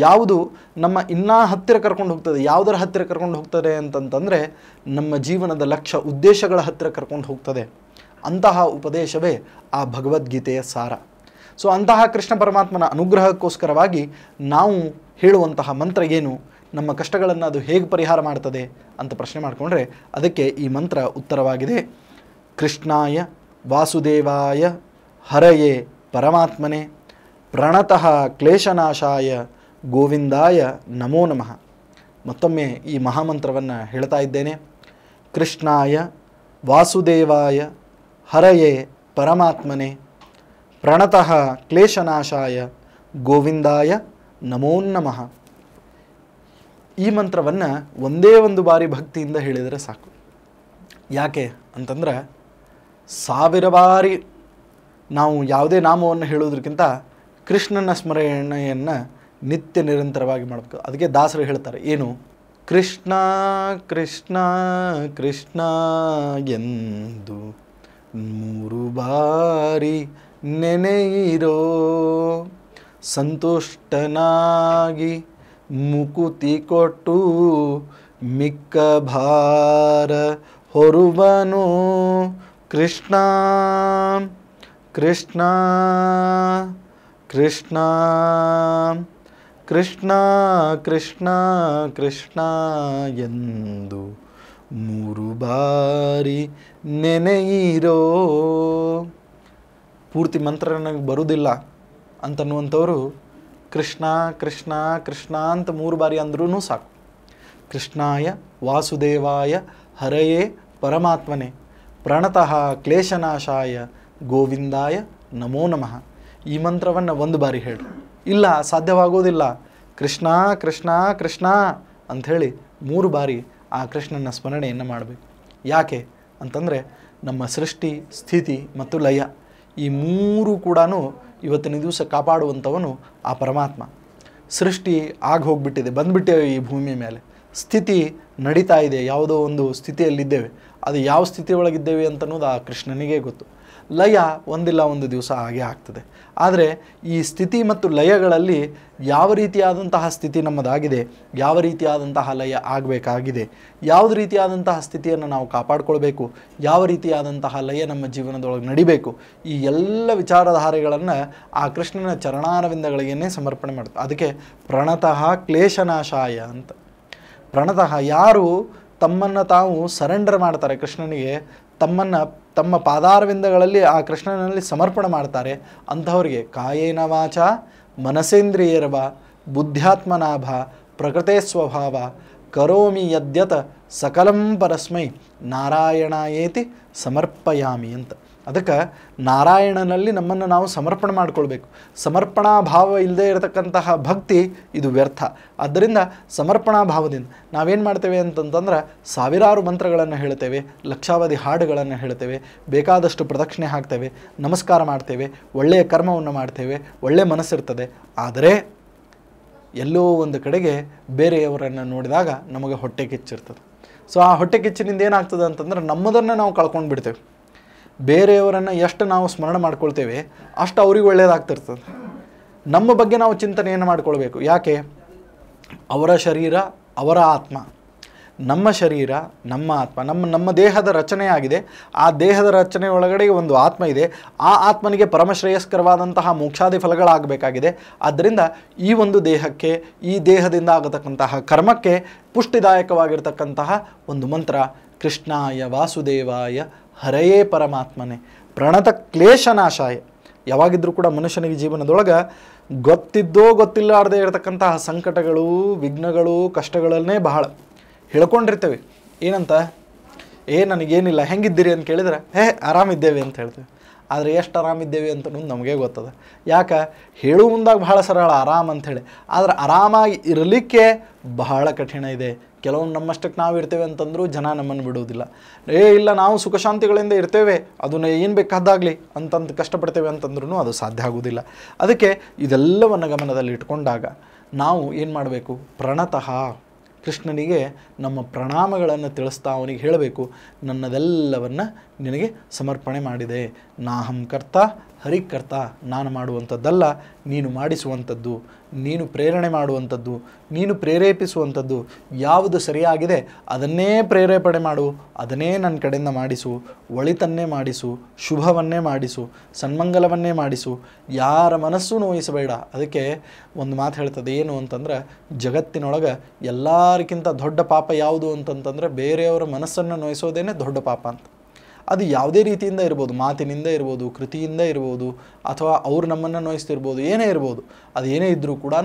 ಯಾವುದು ನಮ್ಮ ಇನ್ನೂ ಹತ್ತಿರ ಕರ್ಕೊಂಡು ಹೋಗ್ತದೆ ಯಾವುದರ ಹತ್ತಿರ ಕರ್ಕೊಂಡು ಹೋಗ್ತದೆ ಅಂತಂತಂದರೆ ನಮ್ಮ ಜೀವನದ ಲಕ್ಷ್ಯ ಉದ್ದೇಶಗಳ ಹತ್ತಿರ ಕರ್ಕೊಂಡು ಹೋಗ್ತದೆ ಅಂತಹ ಉಪದೇಶವೇ ಆ ಭಗವದ್ಗೀತೆಯ ಸಾರ ಸೊ ಅಂತಹ ಕೃಷ್ಣ ಪರಮಾತ್ಮನ ಅನುಗ್ರಹಕ್ಕೋಸ್ಕರವಾಗಿ ನಾವು ಹೇಳುವಂತಹ ಮಂತ್ರ ಏನು ನಮ್ಮ ಕಷ್ಟಗಳನ್ನು ಅದು ಹೇಗೆ ಪರಿಹಾರ ಮಾಡ್ತದೆ ಅಂತ ಪ್ರಶ್ನೆ ಮಾಡಿಕೊಂಡ್ರೆ ಅದಕ್ಕೆ ಈ ಮಂತ್ರ ಉತ್ತರವಾಗಿದೆ ಕೃಷ್ಣಾಯ ವಾಸುದೇವಾಯ ಹರಯೇ ಪರಮಾತ್ಮನೆ ಪ್ರಣತಃ ಕ್ಲೇಶನಾಶಾಯ ಗೋವಿಂದಾಯ ನಮೋ ನಮಃ ಮತ್ತೊಮ್ಮೆ ಈ ಮಹಾಮಂತ್ರವನ್ನು ಹೇಳ್ತಾ ಇದ್ದೇನೆ ಕೃಷ್ಣಾಯ ವಾಸುದೇವಾಯ ಹರಯೇ ಪರಮಾತ್ಮನೆ ಪ್ರಣತಃ ಕ್ಲೇಶನಾಶಾಯ ಗೋವಿಂದಾಯ ನಮೋ ನಮಃ ಈ ಮಂತ್ರವನ್ನು ಒಂದೇ ಒಂದು ಬಾರಿ ಭಕ್ತಿಯಿಂದ ಹೇಳಿದರೆ ಸಾಕು ಯಾಕೆ ಅಂತಂದ್ರೆ ಸಾವಿರ ಬಾರಿ ನಾವು ಯಾವುದೇ ನಾಮವನ್ನು ಹೇಳೋದಕ್ಕಿಂತ ಕೃಷ್ಣನ ಸ್ಮರಣೆಯನ್ನು ನಿತ್ಯ ನಿರಂತರವಾಗಿ ಮಾಡಬೇಕು ಅದಕ್ಕೆ ದಾಸರು ಹೇಳ್ತಾರೆ ಏನು ಕೃಷ್ಣ ಕೃಷ್ಣ ಕೃಷ್ಣ ಎಂದು ಮೂರು ಬಾರಿ ನೆನೆಯಿರೋ ಸಂತುಷ್ಟನಾಗಿ ಮುಕುತಿ ಕೊಟ್ಟು ಮಿಕ್ಕ ಭಾರ ಹೊರುವನು ಕೃಷ್ಣ ಕೃಷ್ಣ ಕೃಷ್ಣ ಕೃಷ್ಣ ಕೃಷ್ಣ ಕೃಷ್ಣ ಎಂದು ಮೂರು ಬಾರಿ ನೆನೆಯಿರೋ ಪೂರ್ತಿ ಮಂತ್ರ ನನಗೆ ಬರುವುದಿಲ್ಲ ಅಂತನ್ನುವಂಥವರು ಕೃಷ್ಣ ಕೃಷ್ಣ ಕೃಷ್ಣ ಅಂತ ಮೂರು ಬಾರಿ ಅಂದ್ರೂ ಸಾಕು ಕೃಷ್ಣಾಯ ವಾಸುದೇವಾಯ ಹರೆಯೇ ಪರಮಾತ್ಮನೇ ಪ್ರಣತಃ ಕ್ಲೇಶನಾಶಾಯ ಗೋವಿಂದಾಯ ನಮೋ ನಮಃ ಈ ಮಂತ್ರವನ್ನು ಒಂದು ಬಾರಿ ಹೇಳಿ ಇಲ್ಲ ಸಾಧ್ಯವಾಗೋದಿಲ್ಲ ಕೃಷ್ಣ ಕೃಷ್ಣ ಕೃಷ್ಣ ಅಂಥೇಳಿ ಮೂರು ಬಾರಿ ಆ ಕೃಷ್ಣನ ಸ್ಮರಣೆಯನ್ನು ಮಾಡಬೇಕು ಯಾಕೆ ಅಂತಂದರೆ ನಮ್ಮ ಸೃಷ್ಟಿ ಸ್ಥಿತಿ ಮತ್ತು ಲಯ ಈ ಮೂರು ಕೂಡ ಇವತ್ತಿನ ದಿವಸ ಕಾಪಾಡುವಂಥವನು ಆ ಪರಮಾತ್ಮ ಸೃಷ್ಟಿ ಆಗ ಹೋಗ್ಬಿಟ್ಟಿದೆ ಬಂದುಬಿಟ್ಟೇವೆ ಈ ಭೂಮಿಯ ಮೇಲೆ ಸ್ಥಿತಿ ನಡೀತಾ ಇದೆ ಯಾವುದೋ ಒಂದು ಸ್ಥಿತಿಯಲ್ಲಿದ್ದೇವೆ ಅದು ಯಾವ ಸ್ಥಿತಿ ಒಳಗಿದ್ದೇವೆ ಅಂತ ಅನ್ನೋದು ಆ ಕೃಷ್ಣನಿಗೆ ಗೊತ್ತು ಲಯ ಒಂದಿಲ್ಲ ಒಂದು ದಿವಸ ಹಾಗೆ ಆಗ್ತದೆ ಆದರೆ ಈ ಸ್ಥಿತಿ ಮತ್ತು ಲಯಗಳಲ್ಲಿ ಯಾವ ರೀತಿಯಾದಂತಹ ಸ್ಥಿತಿ ನಮ್ಮದಾಗಿದೆ ಯಾವ ರೀತಿಯಾದಂತಹ ಲಯ ಆಗಬೇಕಾಗಿದೆ ಯಾವ ರೀತಿಯಾದಂತಹ ಸ್ಥಿತಿಯನ್ನು ನಾವು ಕಾಪಾಡಿಕೊಳ್ಬೇಕು ಯಾವ ರೀತಿಯಾದಂತಹ ಲಯ ನಮ್ಮ ಜೀವನದೊಳಗೆ ನಡಿಬೇಕು ಈ ಎಲ್ಲ ವಿಚಾರಧಾರೆಗಳನ್ನು ಆ ಕೃಷ್ಣನ ಚರಣಾರವಿಂದಗಳಿಗೇನೆ ಸಮರ್ಪಣೆ ಮಾಡ್ತಾರೆ ಅದಕ್ಕೆ ಪ್ರಣತಃ ಕ್ಲೇಶನಾಶಾಯ ಅಂತ ಪ್ರಣತಃ ಯಾರು ತಮ್ಮನ್ನು ತಾವು ಸರೆಂಡರ್ ಮಾಡ್ತಾರೆ ಕೃಷ್ಣನಿಗೆ ತಮ್ಮನ್ನು ತಮ್ಮ ಪಾದಾರವಿಂದಗಳಲ್ಲಿ ಆ ಕೃಷ್ಣನಲ್ಲಿ ಸಮರ್ಪಣೆ ಮಾಡ್ತಾರೆ ಅಂಥವ್ರಿಗೆ ಕಾಯೇನ ವಾಚ ಮನಸೇಂದ್ರಿಯರ್ವ ಬುದ್ಧ್ಯಾತ್ಮನಾಭ ಪ್ರಕೃತೆ ಸ್ವಭಾವ ಕರೋಮಿ ಯದ್ಯತ ಸಕಲಂ ಪರಸ್ಮೈ ಏತಿ ಸಮರ್ಪಯಾಮಿ ಅಂತ ಅದಕ್ಕೆ ನಾರಾಯಣನಲ್ಲಿ ನಮ್ಮನ್ನು ನಾವು ಸಮರ್ಪಣೆ ಮಾಡಿಕೊಳ್ಬೇಕು ಸಮರ್ಪಣಾ ಭಾವ ಇಲ್ಲದೆ ಇರತಕ್ಕಂತಹ ಭಕ್ತಿ ಇದು ವ್ಯರ್ಥ ಆದ್ದರಿಂದ ಸಮರ್ಪಣಾ ಭಾವದಿಂದ ನಾವೇನು ಮಾಡ್ತೇವೆ ಅಂತಂತಂದ್ರೆ ಸಾವಿರಾರು ಮಂತ್ರಗಳನ್ನು ಹೇಳ್ತೇವೆ ಲಕ್ಷಾವಧಿ ಹಾಡುಗಳನ್ನು ಹೇಳ್ತೇವೆ ಬೇಕಾದಷ್ಟು ಪ್ರದಕ್ಷಿಣೆ ಹಾಕ್ತೇವೆ ನಮಸ್ಕಾರ ಮಾಡ್ತೇವೆ ಒಳ್ಳೆಯ ಕರ್ಮವನ್ನು ಮಾಡ್ತೇವೆ ಒಳ್ಳೆಯ ಮನಸ್ಸಿರ್ತದೆ ಆದರೆ ಎಲ್ಲೋ ಒಂದು ಕಡೆಗೆ ಬೇರೆಯವರನ್ನು ನೋಡಿದಾಗ ನಮಗೆ ಹೊಟ್ಟೆ ಕಿಚ್ಚಿರ್ತದೆ ಸೊ ಆ ಹೊಟ್ಟೆ ಕಿಚ್ಚಿನಿಂದ ಏನಾಗ್ತದೆ ಅಂತಂದ್ರೆ ನಮ್ಮದನ್ನು ನಾವು ಕಳ್ಕೊಂಡು ಬಿಡ್ತೇವೆ ಬೇರೆಯವರನ್ನು ಎಷ್ಟು ನಾವು ಸ್ಮರಣೆ ಮಾಡ್ಕೊಳ್ತೇವೆ ಅಷ್ಟು ಅವ್ರಿಗೆ ಒಳ್ಳೆಯದಾಗ್ತಿರ್ತದೆ ನಮ್ಮ ಬಗ್ಗೆ ನಾವು ಚಿಂತನೆಯನ್ನು ಮಾಡಿಕೊಳ್ಬೇಕು ಯಾಕೆ ಅವರ ಶರೀರ ಅವರ ಆತ್ಮ ನಮ್ಮ ಶರೀರ ನಮ್ಮ ಆತ್ಮ ನಮ್ಮ ನಮ್ಮ ದೇಹದ ರಚನೆ ಆಗಿದೆ ಆ ದೇಹದ ರಚನೆ ಒಳಗಡೆ ಒಂದು ಆತ್ಮ ಇದೆ ಆ ಆತ್ಮನಿಗೆ ಪರಮಶ್ರೇಯಸ್ಕರವಾದಂತಹ ಮೋಕ್ಷಾದಿ ಫಲಗಳಾಗಬೇಕಾಗಿದೆ ಆದ್ದರಿಂದ ಈ ಒಂದು ದೇಹಕ್ಕೆ ಈ ದೇಹದಿಂದ ಆಗತಕ್ಕಂತಹ ಕರ್ಮಕ್ಕೆ ಪುಷ್ಟಿದಾಯಕವಾಗಿರ್ತಕ್ಕಂತಹ ಒಂದು ಮಂತ್ರ ಕೃಷ್ಣಾಯ ವಾಸುದೇವಾಯ ಹರೆಯೇ ಪರಮಾತ್ಮನೇ ಪ್ರಣತ ಕ್ಲೇಶನಾಶಾಯ ಯಾವಾಗಿದ್ದರೂ ಕೂಡ ಮನುಷ್ಯನಿಗೆ ಜೀವನದೊಳಗೆ ಗೊತ್ತಿದ್ದೋ ಗೊತ್ತಿಲ್ಲಾರ್ದೇ ಇರತಕ್ಕಂತಹ ಸಂಕಟಗಳು ವಿಘ್ನಗಳು ಕಷ್ಟಗಳನ್ನೇ ಬಹಳ ಹೇಳ್ಕೊಂಡಿರ್ತೇವೆ ಏನಂತ ಏ ನನಗೇನಿಲ್ಲ ಹೆಂಗಿದ್ದೀರಿ ಅಂತ ಕೇಳಿದ್ರೆ ಹೇ ಆರಾಮಿದ್ದೇವೆ ಅಂತ ಹೇಳ್ತೇವೆ ಆದರೆ ಎಷ್ಟು ಆರಾಮಿದ್ದೇವೆ ಅಂತ ನಮಗೆ ಗೊತ್ತದ ಯಾಕೆ ಹೇಳುವ ಮುಂದಾಗ ಬಹಳ ಸರಳ ಆರಾಮ ಅಂಥೇಳಿ ಆದರೆ ಆರಾಮಾಗಿ ಇರಲಿಕ್ಕೆ ಬಹಳ ಕಠಿಣ ಇದೆ ಕೆಲವೊಂದು ನಮ್ಮಷ್ಟಕ್ಕೆ ನಾವು ಇರ್ತೇವೆ ಅಂತಂದರೂ ಜನ ನಮ್ಮನ್ನು ಬಿಡುವುದಿಲ್ಲ ಏ ಇಲ್ಲ ನಾವು ಸುಖಶಾಂತಿಗಳಿಂದ ಇರ್ತೇವೆ ಅದನ್ನ ಏನು ಬೇಕಾದಾಗಲಿ ಅಂತಂದು ಕಷ್ಟಪಡ್ತೇವೆ ಅಂತಂದ್ರೂ ಅದು ಸಾಧ್ಯ ಆಗೋದಿಲ್ಲ ಅದಕ್ಕೆ ಇದೆಲ್ಲವನ್ನು ಗಮನದಲ್ಲಿ ಇಟ್ಕೊಂಡಾಗ ನಾವು ಏನು ಮಾಡಬೇಕು ಪ್ರಣತಃ ಕೃಷ್ಣನಿಗೆ ನಮ್ಮ ಪ್ರಣಾಮಗಳನ್ನು ತಿಳಿಸ್ತಾ ಅವನಿಗೆ ಹೇಳಬೇಕು ನನ್ನದೆಲ್ಲವನ್ನು ನಿನಗೆ ಸಮರ್ಪಣೆ ಮಾಡಿದೆ ನಾಹಂ ಕರ್ತ ಹರಿಕರ್ತ ನಾನು ಮಾಡುವಂಥದ್ದಲ್ಲ ನೀನು ಮಾಡಿಸುವಂಥದ್ದು ನೀನು ಪ್ರೇರಣೆ ಮಾಡುವಂಥದ್ದು ನೀನು ಪ್ರೇರೇಪಿಸುವಂಥದ್ದು ಯಾವುದು ಸರಿಯಾಗಿದೆ ಅದನ್ನೇ ಪ್ರೇರೇಪಣೆ ಮಾಡು ಅದನ್ನೇ ನನ್ನ ಕಡೆಯಿಂದ ಮಾಡಿಸು ಒಳಿತನ್ನೇ ಮಾಡಿಸು ಶುಭವನ್ನೇ ಮಾಡಿಸು ಸನ್ಮಂಗಲವನ್ನೇ ಮಾಡಿಸು ಯಾರ ಮನಸ್ಸು ನೋಯಿಸಬೇಡ ಅದಕ್ಕೆ ಒಂದು ಮಾತು ಹೇಳ್ತದೆ ಏನು ಅಂತಂದ್ರೆ ಜಗತ್ತಿನೊಳಗೆ ಎಲ್ಲರಿಗಿಂತ ದೊಡ್ಡ ಪಾಪ ಯಾವುದು ಅಂತಂತಂದರೆ ಬೇರೆಯವರ ಮನಸ್ಸನ್ನು ನೋಯಿಸೋದೇನೆ ದೊಡ್ಡ ಪಾಪ ಅಂತ ಅದು ಯಾವುದೇ ರೀತಿಯಿಂದ ಇರ್ಬೋದು ಮಾತಿನಿಂದ ಇರ್ಬೋದು ಕೃತಿಯಿಂದ ಇರ್ಬೋದು ಅಥವಾ ಅವರು ನಮ್ಮನ್ನು ನೋಯಿಸ್ತಿರ್ಬೋದು ಏನೇ ಇರ್ಬೋದು ಅದು ಏನೇ ಇದ್ದರೂ ಕೂಡ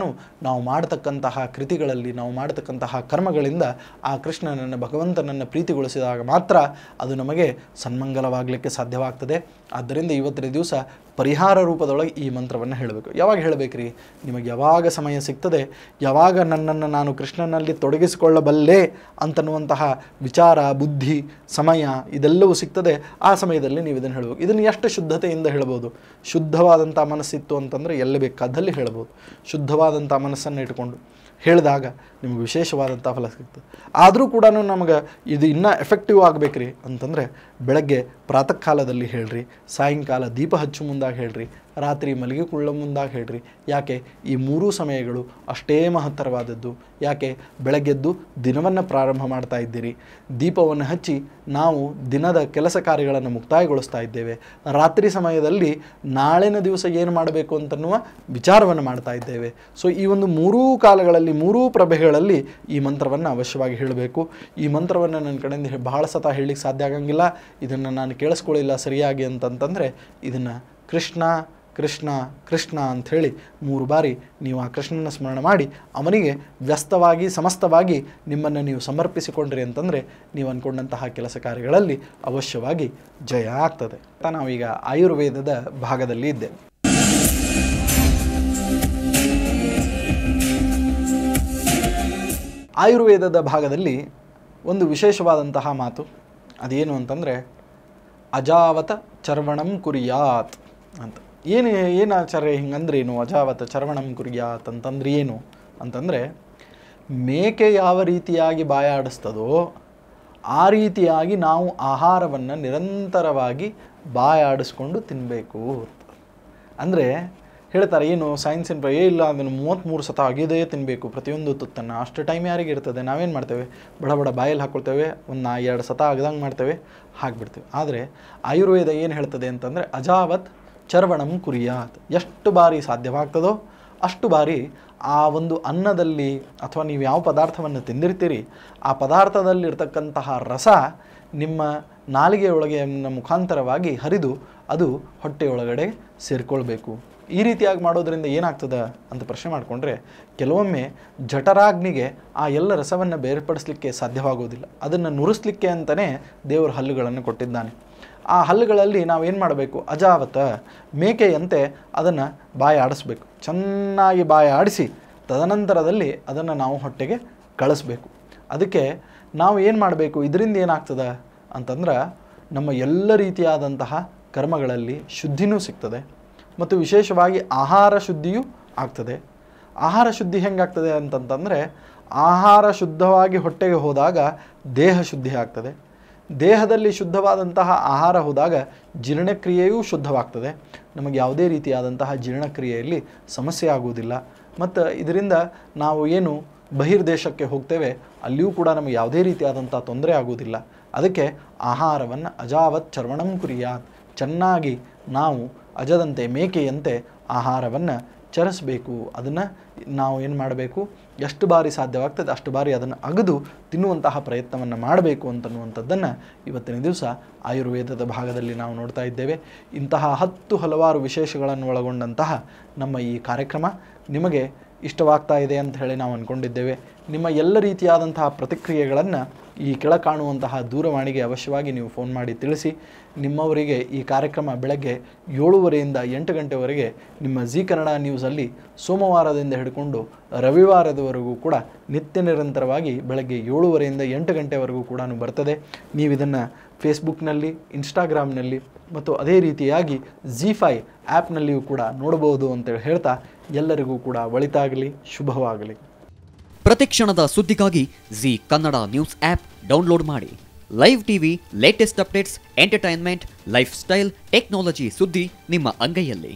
ನಾವು ಮಾಡತಕ್ಕಂತಹ ಕೃತಿಗಳಲ್ಲಿ ನಾವು ಮಾಡತಕ್ಕಂತಹ ಕರ್ಮಗಳಿಂದ ಆ ಕೃಷ್ಣನನ್ನು ಭಗವಂತನನ್ನು ಪ್ರೀತಿಗೊಳಿಸಿದಾಗ ಮಾತ್ರ ಅದು ನಮಗೆ ಸನ್ಮಂಗಲವಾಗಲಿಕ್ಕೆ ಸಾಧ್ಯವಾಗ್ತದೆ ಆದ್ದರಿಂದ ಇವತ್ತಿನ ದಿವಸ ಪರಿಹಾರ ರೂಪದೊಳಗೆ ಈ ಮಂತ್ರವನ್ನು ಹೇಳಬೇಕು ಯಾವಾಗ ಹೇಳಬೇಕ್ರಿ ನಿಮಗೆ ಯಾವಾಗ ಸಮಯ ಸಿಗ್ತದೆ ಯಾವಾಗ ನನ್ನನ್ನು ನಾನು ಕೃಷ್ಣನಲ್ಲಿ ತೊಡಗಿಸಿಕೊಳ್ಳಬಲ್ಲೆ ಅಂತನ್ನುವಂತಹ ವಿಚಾರ ಬುದ್ಧಿ ಸಮಯ ಇದೆಲ್ಲವೂ ಸಿಗ್ತದೆ ಆ ಸಮಯದಲ್ಲಿ ನೀವು ಇದನ್ನು ಹೇಳಬೇಕು ಇದನ್ನು ಎಷ್ಟು ಶುದ್ಧತೆಯಿಂದ ಹೇಳ್ಬೋದು ಶುದ್ಧ ಶುದ್ಧವಾದಂಥ ಮನಸ್ಸಿತ್ತು ಅಂತಂದರೆ ಎಲ್ಲಿ ಬೇಕಾದಲ್ಲಿ ಹೇಳ್ಬೋದು ಶುದ್ಧವಾದಂಥ ಮನಸ್ಸನ್ನು ಇಟ್ಕೊಂಡು ಹೇಳಿದಾಗ ನಿಮ್ಗೆ ವಿಶೇಷವಾದಂಥ ಫಲ ಸಿಗ್ತದೆ ಆದರೂ ಕೂಡ ನಮಗೆ ಇದು ಇನ್ನೂ ಎಫೆಕ್ಟಿವ್ ಆಗಬೇಕ್ರಿ ಅಂತಂದರೆ ಬೆಳಗ್ಗೆ ಪ್ರಾತಃ ಕಾಲದಲ್ಲಿ ಹೇಳ್ರಿ ಸಾಯಂಕಾಲ ದೀಪ ಹಚ್ಚು ಮುಂದಾಗ ಹೇಳ್ರಿ ರಾತ್ರಿ ಮಲಗಿಕೊಳ್ಳೋ ಮುಂದಾಗ ಹೇಳ್ರಿ ಯಾಕೆ ಈ ಮೂರೂ ಸಮಯಗಳು ಅಷ್ಟೇ ಮಹತ್ತರವಾದದ್ದು ಯಾಕೆ ಬೆಳಗ್ಗೆದ್ದು ದಿನವನ್ನು ಪ್ರಾರಂಭ ಮಾಡ್ತಾ ಇದ್ದೀರಿ ದೀಪವನ್ನು ಹಚ್ಚಿ ನಾವು ದಿನದ ಕೆಲಸ ಕಾರ್ಯಗಳನ್ನು ಮುಕ್ತಾಯಗೊಳಿಸ್ತಾ ಇದ್ದೇವೆ ರಾತ್ರಿ ಸಮಯದಲ್ಲಿ ನಾಳಿನ ದಿವಸ ಏನು ಮಾಡಬೇಕು ಅಂತನ್ನುವ ವಿಚಾರವನ್ನು ಮಾಡ್ತಾ ಇದ್ದೇವೆ ಸೊ ಈ ಒಂದು ಮೂರೂ ಕಾಲಗಳಲ್ಲಿ ಮೂರೂ ಪ್ರಭೆಗಳಲ್ಲಿ ಈ ಮಂತ್ರವನ್ನು ಅವಶ್ಯವಾಗಿ ಹೇಳಬೇಕು ಈ ಮಂತ್ರವನ್ನು ನನ್ನ ಕಡೆಯಿಂದ ಭಾಳ ಸತ ಹೇಳಲಿಕ್ಕೆ ಸಾಧ್ಯ ಆಗಂಗಿಲ್ಲ ಇದನ್ನು ನಾನು ಕೇಳಿಸ್ಕೊಳ್ಳಿಲ್ಲ ಸರಿಯಾಗಿ ಅಂತಂತಂದರೆ ಇದನ್ನು ಕೃಷ್ಣ ಕೃಷ್ಣ ಕೃಷ್ಣ ಅಂಥೇಳಿ ಮೂರು ಬಾರಿ ನೀವು ಆ ಕೃಷ್ಣನ ಸ್ಮರಣೆ ಮಾಡಿ ಅವನಿಗೆ ವ್ಯಸ್ತವಾಗಿ ಸಮಸ್ತವಾಗಿ ನಿಮ್ಮನ್ನು ನೀವು ಸಮರ್ಪಿಸಿಕೊಂಡ್ರಿ ಅಂತಂದರೆ ನೀವು ಅಂದ್ಕೊಂಡಂತಹ ಕೆಲಸ ಕಾರ್ಯಗಳಲ್ಲಿ ಅವಶ್ಯವಾಗಿ ಜಯ ಆಗ್ತದೆ ನಾವೀಗ ಆಯುರ್ವೇದದ ಭಾಗದಲ್ಲಿ ಇದ್ದೇವೆ ಆಯುರ್ವೇದದ ಭಾಗದಲ್ಲಿ ಒಂದು ವಿಶೇಷವಾದಂತಹ ಮಾತು ಅದೇನು ಅಂತಂದರೆ ಅಜಾವತ ಚರ್ವಣಂ ಕುರಿಯಾತ್ ಅಂತ ಏನು ಏನು ಆಚಾರ್ಯ ಏನು ಅಜಾವತ ಚರ್ವಣಂ ಕುರಿಯಾತ್ ಅಂತಂದ್ರೆ ಏನು ಅಂತಂದರೆ ಮೇಕೆ ಯಾವ ರೀತಿಯಾಗಿ ಬಾಯಾಡಿಸ್ತದೋ ಆ ರೀತಿಯಾಗಿ ನಾವು ಆಹಾರವನ್ನು ನಿರಂತರವಾಗಿ ಬಾಯಾಡಿಸ್ಕೊಂಡು ತಿನ್ನಬೇಕು ಅಂದರೆ ಹೇಳ್ತಾರೆ ಏನು ಸೈನ್ಸ್ ಏನು ಏ ಇಲ್ಲ ಅದನ್ನು ಮೂವತ್ತ್ಮೂರು ಸತ ಆಗಿದೆ ತಿನ್ನಬೇಕು ಪ್ರತಿಯೊಂದು ತುತ್ತನ್ನು ಅಷ್ಟು ಟೈಮ್ ಯಾರಿಗೆ ಇರ್ತದೆ ನಾವೇನು ಮಾಡ್ತೇವೆ ಬಡ ಬಡ ಬಾಯಲ್ಲಿ ಹಾಕ್ಕೊಳ್ತೇವೆ ಒಂದು ಎರಡು ಸತ ಆಗದಂಗೆ ಮಾಡ್ತೇವೆ ಹಾಕ್ಬಿಡ್ತೇವೆ ಆದರೆ ಆಯುರ್ವೇದ ಏನು ಹೇಳ್ತದೆ ಅಂತಂದರೆ ಅಜಾವತ್ ಚರ್ವಣಂ ಕುರಿಯಾತ್ ಎಷ್ಟು ಬಾರಿ ಸಾಧ್ಯವಾಗ್ತದೋ ಅಷ್ಟು ಬಾರಿ ಆ ಒಂದು ಅನ್ನದಲ್ಲಿ ಅಥವಾ ನೀವು ಯಾವ ಪದಾರ್ಥವನ್ನು ತಿಂದಿರ್ತೀರಿ ಆ ಪದಾರ್ಥದಲ್ಲಿರ್ತಕ್ಕಂತಹ ರಸ ನಿಮ್ಮ ನಾಲಿಗೆಯೊಳಗೆ ಮುಖಾಂತರವಾಗಿ ಹರಿದು ಅದು ಹೊಟ್ಟೆಯೊಳಗಡೆ ಸೇರಿಕೊಳ್ಬೇಕು ಈ ರೀತಿಯಾಗಿ ಮಾಡೋದರಿಂದ ಏನಾಗ್ತದೆ ಅಂತ ಪ್ರಶ್ನೆ ಮಾಡಿಕೊಂಡ್ರೆ ಕೆಲವೊಮ್ಮೆ ಜಠರಾಗ್ನಿಗೆ ಆ ಎಲ್ಲ ರಸವನ್ನು ಬೇರ್ಪಡಿಸ್ಲಿಕ್ಕೆ ಸಾಧ್ಯವಾಗೋದಿಲ್ಲ ಅದನ್ನು ನುರಿಸ್ಲಿಕ್ಕೆ ಅಂತಲೇ ದೇವರು ಹಲ್ಲುಗಳನ್ನು ಕೊಟ್ಟಿದ್ದಾನೆ ಆ ಹಲ್ಲುಗಳಲ್ಲಿ ನಾವೇನು ಮಾಡಬೇಕು ಅಜಾವತ ಮೇಕೆಯಂತೆ ಅದನ್ನು ಬಾಯಿ ಆಡಿಸ್ಬೇಕು ಚೆನ್ನಾಗಿ ಬಾಯಿ ಆಡಿಸಿ ತದನಂತರದಲ್ಲಿ ಅದನ್ನು ನಾವು ಹೊಟ್ಟೆಗೆ ಕಳಿಸ್ಬೇಕು ಅದಕ್ಕೆ ನಾವು ಏನು ಮಾಡಬೇಕು ಇದರಿಂದ ಏನಾಗ್ತದೆ ಅಂತಂದ್ರೆ ನಮ್ಮ ಎಲ್ಲ ರೀತಿಯಾದಂತಹ ಕರ್ಮಗಳಲ್ಲಿ ಶುದ್ಧಿನೂ ಸಿಗ್ತದೆ ಮತ್ತು ವಿಶೇಷವಾಗಿ ಆಹಾರ ಶುದ್ಧಿಯೂ ಆಗ್ತದೆ ಆಹಾರ ಶುದ್ಧಿ ಹೆಂಗಾಗ್ತದೆ ಅಂತಂತಂದರೆ ಆಹಾರ ಶುದ್ಧವಾಗಿ ಹೊಟ್ಟೆಗೆ ಹೋದಾಗ ದೇಹ ಶುದ್ಧಿ ಆಗ್ತದೆ ದೇಹದಲ್ಲಿ ಶುದ್ಧವಾದಂತಹ ಆಹಾರ ಹೋದಾಗ ಜೀರ್ಣಕ್ರಿಯೆಯೂ ಶುದ್ಧವಾಗ್ತದೆ ನಮಗೆ ಯಾವುದೇ ರೀತಿಯಾದಂತಹ ಜೀರ್ಣಕ್ರಿಯೆಯಲ್ಲಿ ಸಮಸ್ಯೆ ಆಗುವುದಿಲ್ಲ ಮತ್ತು ಇದರಿಂದ ನಾವು ಏನು ಬಹಿರ್ದೇಶಕ್ಕೆ ಹೋಗ್ತೇವೆ ಅಲ್ಲಿಯೂ ಕೂಡ ನಮಗೆ ಯಾವುದೇ ರೀತಿಯಾದಂಥ ತೊಂದರೆ ಆಗುವುದಿಲ್ಲ ಅದಕ್ಕೆ ಆಹಾರವನ್ನು ಅಜಾವತ್ ಚರ್ವಣಂ ಕುರಿಯಾತ್ ಚೆನ್ನಾಗಿ ನಾವು ಅಜದಂತೆ ಮೇಕೆಯಂತೆ ಆಹಾರವನ್ನು ಚರಿಸಬೇಕು ಅದನ್ನು ನಾವು ಏನು ಮಾಡಬೇಕು ಎಷ್ಟು ಬಾರಿ ಸಾಧ್ಯವಾಗ್ತದೆ ಅಷ್ಟು ಬಾರಿ ಅದನ್ನು ಅಗದು ತಿನ್ನುವಂತಹ ಪ್ರಯತ್ನವನ್ನು ಮಾಡಬೇಕು ಅಂತನ್ನುವಂಥದ್ದನ್ನು ಇವತ್ತಿನ ದಿವಸ ಆಯುರ್ವೇದದ ಭಾಗದಲ್ಲಿ ನಾವು ನೋಡ್ತಾ ಇದ್ದೇವೆ ಇಂತಹ ಹತ್ತು ಹಲವಾರು ವಿಶೇಷಗಳನ್ನು ಒಳಗೊಂಡಂತಹ ನಮ್ಮ ಈ ಕಾರ್ಯಕ್ರಮ ನಿಮಗೆ ಇಷ್ಟವಾಗ್ತಾ ಇದೆ ಅಂತ ಹೇಳಿ ನಾವು ಅಂದ್ಕೊಂಡಿದ್ದೇವೆ ನಿಮ್ಮ ಎಲ್ಲ ರೀತಿಯಾದಂತಹ ಪ್ರತಿಕ್ರಿಯೆಗಳನ್ನು ಈ ಕೆಳ ಕಾಣುವಂತಹ ದೂರವಾಣಿಗೆ ಅವಶ್ಯವಾಗಿ ನೀವು ಫೋನ್ ಮಾಡಿ ತಿಳಿಸಿ ನಿಮ್ಮವರಿಗೆ ಈ ಕಾರ್ಯಕ್ರಮ ಬೆಳಗ್ಗೆ ಏಳುವರೆಯಿಂದ ಎಂಟು ಗಂಟೆವರೆಗೆ ನಿಮ್ಮ ಜೀ ಕನ್ನಡ ನ್ಯೂಸಲ್ಲಿ ಸೋಮವಾರದಿಂದ ಹಿಡ್ಕೊಂಡು ರವಿವಾರದವರೆಗೂ ಕೂಡ ನಿತ್ಯ ನಿರಂತರವಾಗಿ ಬೆಳಗ್ಗೆ ಏಳುವರೆಯಿಂದ ಎಂಟು ಗಂಟೆವರೆಗೂ ಕೂಡ ಬರ್ತದೆ ನೀವು ಇದನ್ನು ಫೇಸ್ಬುಕ್ನಲ್ಲಿ ಇನ್ಸ್ಟಾಗ್ರಾಮ್ನಲ್ಲಿ ಮತ್ತು ಅದೇ ರೀತಿಯಾಗಿ ಜೀ ಫೈ ಆ್ಯಪ್ನಲ್ಲಿಯೂ ಕೂಡ ನೋಡಬಹುದು ಅಂತೇಳಿ ಹೇಳ್ತಾ ಎಲ್ಲರಿಗೂ ಕೂಡ ಒಳಿತಾಗಲಿ ಶುಭವಾಗಲಿ ಪ್ರತಿಕ್ಷಣದ ಸುದ್ದಿಗಾಗಿ Zee Kannada news app download ಮಾಡಿ live TV latest updates entertainment lifestyle technology ಸುದ್ದಿ ನಿಮ್ಮ ಅಂಗೈಯಲ್ಲಿ